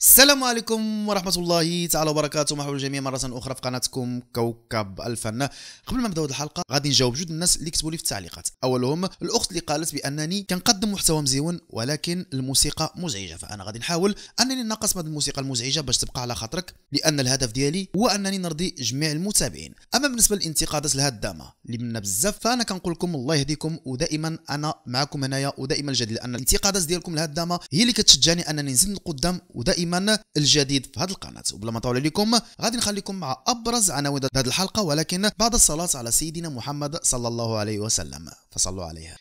السلام عليكم ورحمة الله تعالى وبركاته مرحبا الجميع مرة أخرى في قناتكم كوكب الفن قبل ما نبداو الحلقة غادي نجاوب جوج الناس اللي كتبوا لي في التعليقات أولهم الأخت اللي قالت بأنني كنقدم محتوى مزيون ولكن الموسيقى مزعجة فأنا غادي نحاول أنني نقص هذه الموسيقى المزعجة باش تبقى على خاطرك لأن الهدف ديالي هو أنني نرضي جميع المتابعين أما بالنسبة للانتقادات الدامة اللي منا بزاف فأنا كنقول لكم الله يهديكم ودائما أنا معكم هنايا ودائما الجديد لأن الانتقادات ديالكم الدامة هي اللي كتشجعني أنني نزيد القدام ودائما دائما الجديد في هذه القناه وبلا ما نطول عليكم غادي نخليكم مع ابرز عناوين هذه الحلقه ولكن بعد الصلاه على سيدنا محمد صلى الله عليه وسلم فصلوا عليها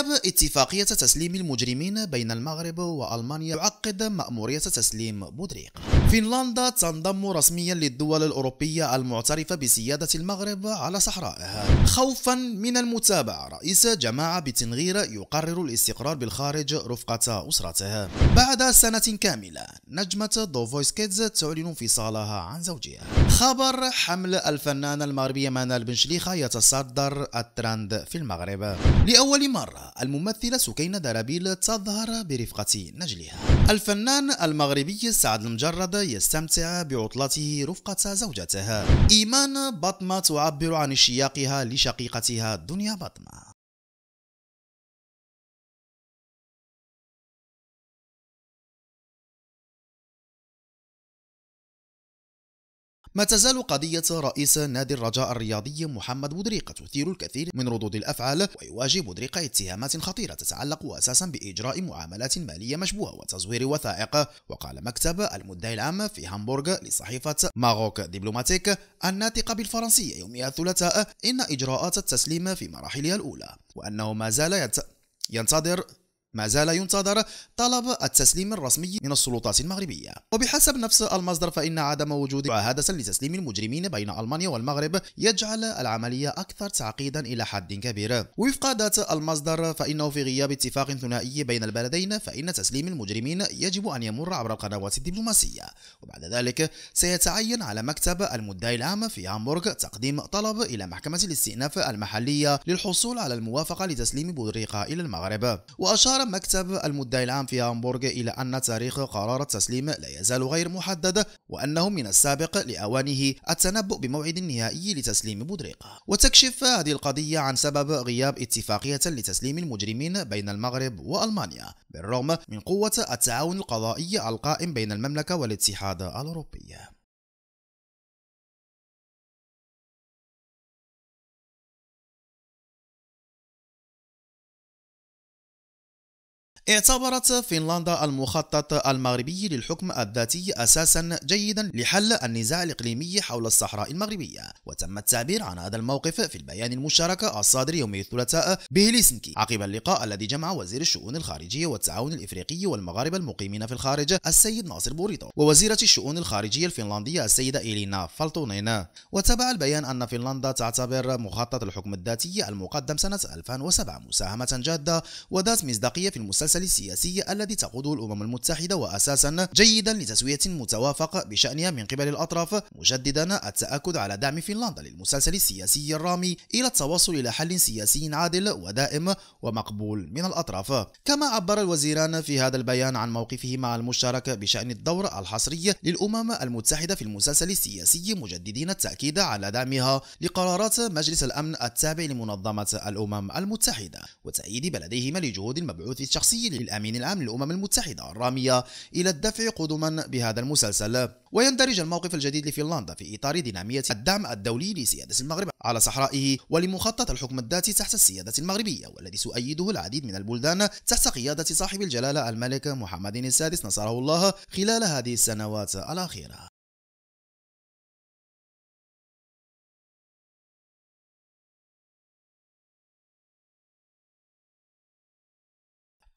كتاب اتفاقية تسليم المجرمين بين المغرب وألمانيا يعقد مأمورية تسليم بودريق فنلندا تنضم رسميا للدول الأوروبية المعترفة بسيادة المغرب على صحرائها خوفا من المتابعة رئيس جماعة بتنغير يقرر الاستقرار بالخارج رفقة أسرته بعد سنة كاملة نجمة دو فويس كيدز تعلن انفصالها عن زوجها خبر حمل الفنانة المغربية منال بن شليخة يتصدر الترند في المغرب لأول مرة الممثلة سكينة درابيل تظهر برفقة نجلها الفنان المغربي سعد المجرد يستمتع بعطلته رفقة زوجته إيمان بطمة تعبر عن اشتياقها لشقيقتها دنيا بطمه ما تزال قضية رئيس نادي الرجاء الرياضي محمد بودريقة تثير الكثير من ردود الأفعال ويواجه بودريقة اتهامات خطيرة تتعلق أساسا بإجراء معاملات مالية مشبوهة وتزوير وثائق وقال مكتب المدعي العام في هامبورغ لصحيفة ماغوك دبلوماتيك الناطقة بالفرنسية يومها الثلاثاء إن إجراءات التسليم في مراحلها الأولى وأنه ما زال ينتظر ما زال ينتظر طلب التسليم الرسمي من السلطات المغربية وبحسب نفس المصدر فإن عدم وجود معاهدة لتسليم المجرمين بين ألمانيا والمغرب يجعل العملية أكثر تعقيدا إلى حد كبير وفق ذات المصدر فإنه في غياب اتفاق ثنائي بين البلدين فإن تسليم المجرمين يجب أن يمر عبر القنوات الدبلوماسية وبعد ذلك سيتعين على مكتب المدعي العام في هامبورغ تقديم طلب إلى محكمة الاستئناف المحلية للحصول على الموافقة لتسليم بورقة إلى المغرب وأشار أشار مكتب المدعي العام في هامبورغ إلى أن تاريخ قرار التسليم لا يزال غير محدد وأنه من السابق لأوانه التنبؤ بموعد نهائي لتسليم بودريقة وتكشف هذه القضية عن سبب غياب اتفاقية لتسليم المجرمين بين المغرب وألمانيا بالرغم من قوة التعاون القضائي القائم بين المملكة والاتحاد الأوروبي اعتبرت فنلندا المخطط المغربي للحكم الذاتي أساسا جيدا لحل النزاع الإقليمي حول الصحراء المغربية وتم التعبير عن هذا الموقف في البيان المشترك الصادر يوم الثلاثاء بهليسنكي عقب اللقاء الذي جمع وزير الشؤون الخارجية والتعاون الإفريقي والمغاربة المقيمين في الخارج السيد ناصر بوريتو ووزيرة الشؤون الخارجية الفنلندية السيدة إيلينا فالتونينا وتبع البيان أن فنلندا تعتبر مخطط الحكم الذاتي المقدم سنة 2007 مساهمة جادة وذات مصداقية في المسلسل المسلسل السياسي الذي تقوده الأمم المتحدة وأساسا جيدا لتسوية متوافق بشأنها من قبل الأطراف مجددا التأكد على دعم فنلندا للمسلسل السياسي الرامي إلى التوصل إلى حل سياسي عادل ودائم ومقبول من الأطراف كما عبر الوزيران في هذا البيان عن موقفهما المشترك بشأن الدور الحصري للأمم المتحدة في المسلسل السياسي مجددين التأكيد على دعمها لقرارات مجلس الأمن التابع لمنظمة الأمم المتحدة وتأييد بلديهما لجهود المبعوث الشخصي الدولي للأمين العام للأمم المتحدة الرامية إلى الدفع قدما بهذا المسلسل ويندرج الموقف الجديد لفنلندا في إطار دينامية الدعم الدولي لسيادة المغرب على صحرائه ولمخطط الحكم الذاتي تحت السيادة المغربية والذي سؤيده العديد من البلدان تحت قيادة صاحب الجلالة الملك محمد السادس نصره الله خلال هذه السنوات الأخيرة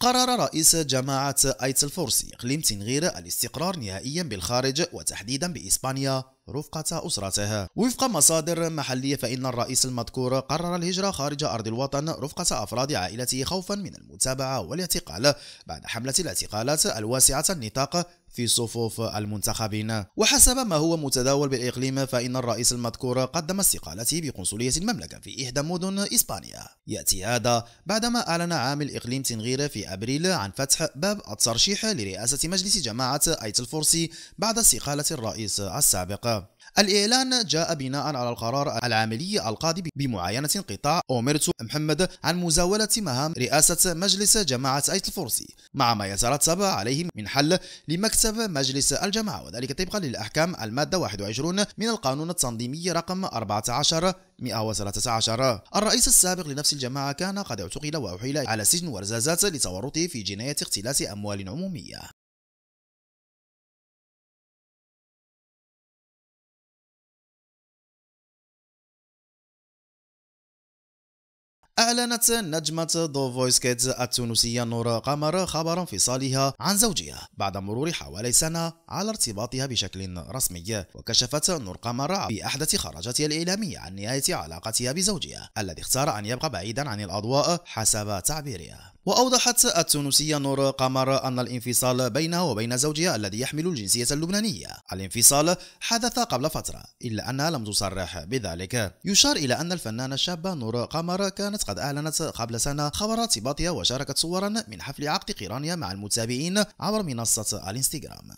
قرر رئيس جماعة أيت الفرسي إقليم تنغير الاستقرار نهائيا بالخارج وتحديدا بإسبانيا رفقة أسرته وفق مصادر محلية فإن الرئيس المذكور قرر الهجرة خارج أرض الوطن رفقة أفراد عائلته خوفا من المتابعة والاعتقال بعد حملة الاعتقالات الواسعة النطاق في صفوف المنتخبين وحسب ما هو متداول بالإقليم فإن الرئيس المذكور قدم استقالته بقنصلية المملكة في إحدى مدن إسبانيا يأتي هذا بعدما أعلن عامل إقليم تنغير في أبريل عن فتح باب الترشيح لرئاسة مجلس جماعة أيت الفرسي بعد استقالة الرئيس السابق الإعلان جاء بناء على القرار العاملي القاضي بمعاينة قطاع أوميرتو محمد عن مزاولة مهام رئاسة مجلس جماعة أيت الفرسي مع ما يترتب عليه من حل لمكتب مجلس الجماعة وذلك طبقا للأحكام المادة 21 من القانون التنظيمي رقم 14 113 الرئيس السابق لنفس الجماعة كان قد اعتقل وأحيل على سجن ورزازات لتورطه في جناية اختلاس أموال عمومية أعلنت نجمة ذا فويس كيدز التونسية نور قمر خبر انفصالها عن زوجها بعد مرور حوالي سنة على ارتباطها بشكل رسمي وكشفت نور قمر بأحدث خرجاتها الإعلامية عن نهاية علاقتها بزوجها الذي اختار أن يبقى بعيدا عن الأضواء حسب تعبيرها وأوضحت التونسية نور قمر أن الانفصال بينها وبين زوجها الذي يحمل الجنسية اللبنانية الانفصال حدث قبل فترة إلا أنها لم تصرح بذلك يشار إلى أن الفنانة الشابة نور قمر كانت قد أعلنت قبل سنة خبر ارتباطها وشاركت صورا من حفل عقد قرانها مع المتابعين عبر منصة الانستغرام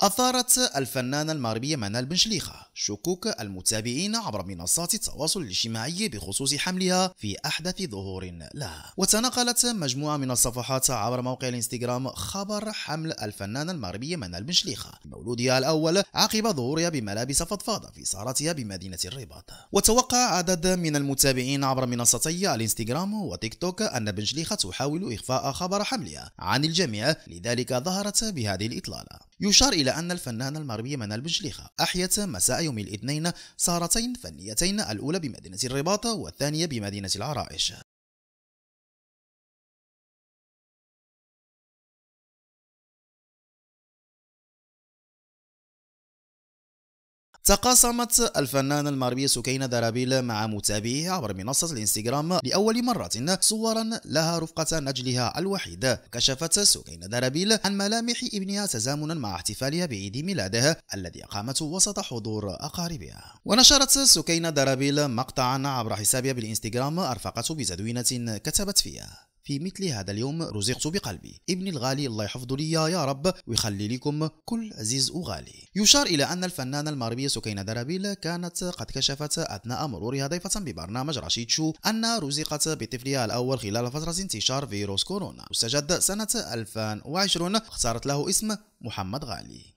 أثارت الفنانة المغربية منال بن شليخة شكوك المتابعين عبر منصات التواصل الاجتماعي بخصوص حملها في أحدث ظهور لها وتناقلت مجموعة من الصفحات عبر موقع الانستغرام خبر حمل الفنانة المغربية منال بن شليخة مولودها الأول عقب ظهورها بملابس فضفاضة في سهرتها بمدينة الرباط وتوقع عدد من المتابعين عبر منصتي الانستغرام وتيك توك أن بن شليخة تحاول إخفاء خبر حملها عن الجميع لذلك ظهرت بهذه الإطلالة يشار إلى أن الفنانة المغربية منال بجليخة أحيت مساء يوم الاثنين سهرتين فنيتين الأولى بمدينة الرباط والثانية بمدينة العرائش تقاسمت الفنانة المغربية سكينة درابيل مع متابعيها عبر منصة الانستغرام لأول مرة صورا لها رفقة نجلها الوحيد كشفت سكينة درابيل عن ملامح ابنها تزامنا مع احتفالها بعيد ميلادها الذي أقامته وسط حضور أقاربها ونشرت سكينة درابيل مقطعا عبر حسابها بالانستغرام أرفقته بتدوينة كتبت فيها في مثل هذا اليوم رزقت بقلبي ابني الغالي الله يحفظه لي يا رب ويخلي لكم كل عزيز وغالي يشار إلى أن الفنانة المغربية سكينة درابيل كانت قد كشفت أثناء مرورها ضيفة ببرنامج رشيد شو أنها رزقت بطفلها الأول خلال فترة انتشار فيروس كورونا استجد سنة 2020 اختارت له اسم محمد غالي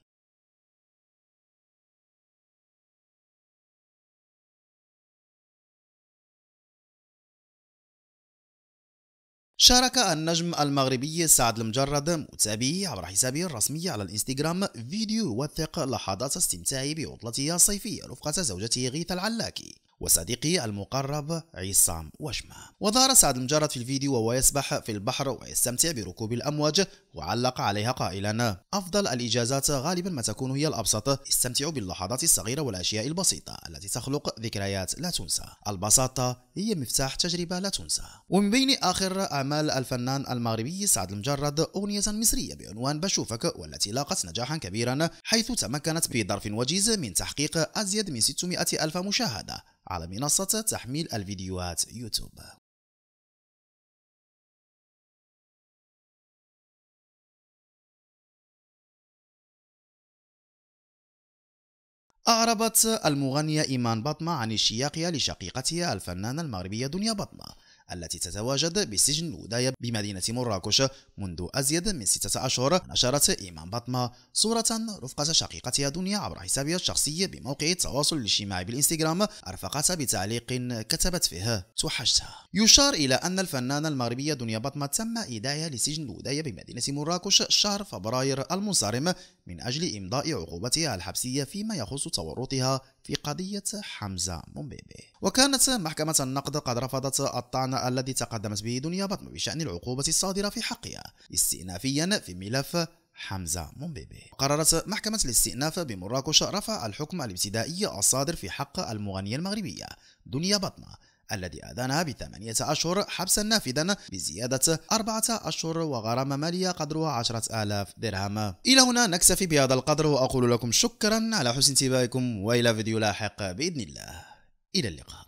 شارك النجم المغربي سعد المجرد متابعي عبر حسابه الرسمي على الانستغرام فيديو يوثق لحظات استمتاعه بعطلته الصيفية رفقة زوجته غيث العلاكي وصديقه المقرب عصام وشمة وظهر سعد المجرد في الفيديو وهو يسبح في البحر ويستمتع بركوب الأمواج وعلق عليها قائلا أفضل الإجازات غالبا ما تكون هي الأبسط استمتعوا باللحظات الصغيرة والأشياء البسيطة التي تخلق ذكريات لا تنسى البساطة هي مفتاح تجربة لا تنسى ومن بين آخر أعمال الفنان المغربي سعد المجرد أغنية مصرية بعنوان بشوفك والتي لاقت نجاحا كبيرا حيث تمكنت بظرف وجيز من تحقيق أزيد من 600 ألف مشاهدة على منصة تحميل الفيديوهات يوتيوب أعربت المغنية إيمان بطمة عن اشتياقها لشقيقتها الفنانة المغربية دنيا بطمة التي تتواجد بسجن الوداية بمدينة مراكش منذ أزيد من ستة أشهر نشرت إيمان باطمة صورة رفقة شقيقتها دنيا عبر حسابها الشخصي بموقع التواصل الاجتماعي بالإنستغرام أرفقتها بتعليق كتبت فيه توحشتها يشار إلى أن الفنانة المغربية دنيا باطمة تم إيداعها لسجن الوداية بمدينة مراكش شهر فبراير المنصرم من أجل إمضاء عقوبتها الحبسية فيما يخص تورطها في قضية حمزة مومبيبي وكانت محكمة النقد قد رفضت الطعن الذي تقدمت به دنيا بطن بشأن العقوبة الصادرة في حقها استئنافيا في ملف حمزة مومبيبي قررت محكمة الاستئناف بمراكش رفع الحكم الابتدائي الصادر في حق المغنية المغربية دنيا بطنه الذي أدانها بثمانية أشهر حبسا نافذا بزيادة أربعة أشهر وغرامة مالية قدرها عشرة آلاف درهم إلى هنا نكتفي بهذا القدر وأقول لكم شكرا على حسن انتباهكم وإلى فيديو لاحق بإذن الله إلى اللقاء